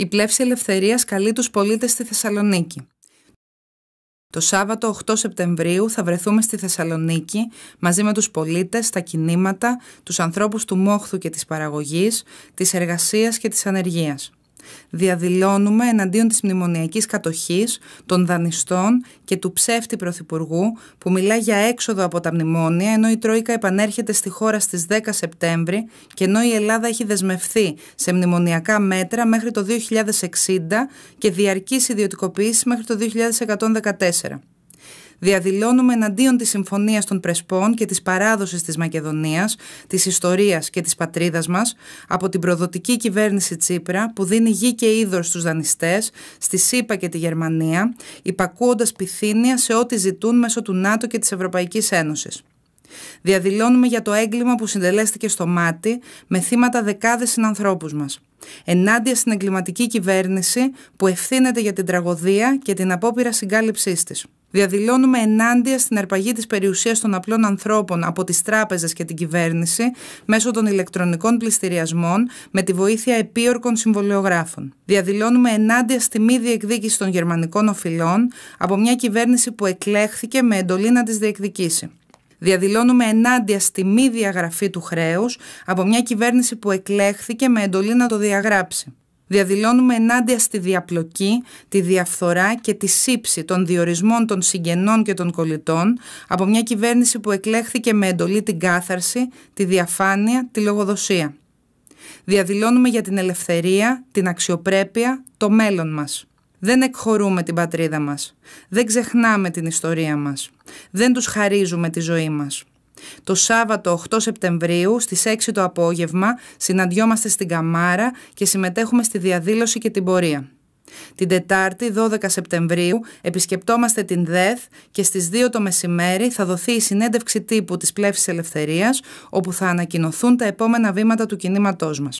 η πλεύση ελευθερίας καλεί τους πολίτες στη Θεσσαλονίκη. Το Σάββατο 8 Σεπτεμβρίου θα βρεθούμε στη Θεσσαλονίκη μαζί με τους πολίτες, τα κινήματα, τους ανθρώπους του μόχθου και της παραγωγής, της εργασίας και της ανεργίας. Διαδηλώνουμε εναντίον της μνημονιακής κατοχής, των δανειστών και του ψεύτη πρωθυπουργού που μιλά για έξοδο από τα μνημόνια ενώ η Τρόικα επανέρχεται στη χώρα στις 10 Σεπτέμβρη και ενώ η Ελλάδα έχει δεσμευθεί σε μνημονιακά μέτρα μέχρι το 2060 και διαρκής ιδιωτικοποίηση μέχρι το 2114 διαδηλώνουμε εναντίον της Συμφωνίας των Πρεσπών και της παράδοσης της Μακεδονίας, της ιστορίας και της πατρίδας μας από την προδοτική κυβέρνηση Τσίπρα που δίνει γη και είδο στους δανειστές, στη ΣΥΠΑ και τη Γερμανία, υπακούοντας πυθύνια σε ό,τι ζητούν μέσω του ΝΑΤΟ και της Ευρωπαϊκής Ένωσης. Διαδηλώνουμε για το έγκλημα που συντελέστηκε στο μάτι με θύματα δεκάδες συνανθρώπους μας. Ενάντια στην εγκληματική κυβέρνηση που ευθύνεται για την τραγωδία και την απόπειρα συγκάλυψής της. Διαδηλώνουμε ενάντια στην αρπαγή της περιουσίας των απλών ανθρώπων από τις τράπεζες και την κυβέρνηση μέσω των ηλεκτρονικών πληστηριασμών με τη βοήθεια επίορκων συμβολιογράφων. Διαδηλώνουμε ενάντια στη μη διεκδίκηση των γερμανικών οφειλών από μια κυβέρνηση που εκλέχθηκε με εντολή να τις διεκδικήσει. Διαδηλώνουμε ενάντια στη μη διαγραφή του χρέους από μια κυβέρνηση που εκλέχθηκε με εντολή να το διαγράψει διαδηλώνουμε ενάντια στη διαπλοκή, τη διαφθορά και τη σύψη των διορισμών των συγγενών και των κολλητών από μια κυβέρνηση που εκλέχθηκε με εντολή την κάθαρση, τη διαφάνεια, τη λογοδοσία. Διαδηλώνουμε για την ελευθερία, την αξιοπρέπεια, το μέλλον μας. Δεν εκχωρούμε την πατρίδα μας. Δεν ξεχνάμε την ιστορία μας. Δεν τους χαρίζουμε τη ζωή μας. Το Σάββατο 8 Σεπτεμβρίου στις 6 το απόγευμα συναντιόμαστε στην Καμάρα και συμμετέχουμε στη διαδήλωση και την πορεία. Την Τετάρτη 12 Σεπτεμβρίου επισκεπτόμαστε την ΔΕΘ και στις 2 το μεσημέρι θα δοθεί η συνέντευξη τύπου της Πλεύσης Ελευθερίας όπου θα ανακοινωθούν τα επόμενα βήματα του κινήματός μας.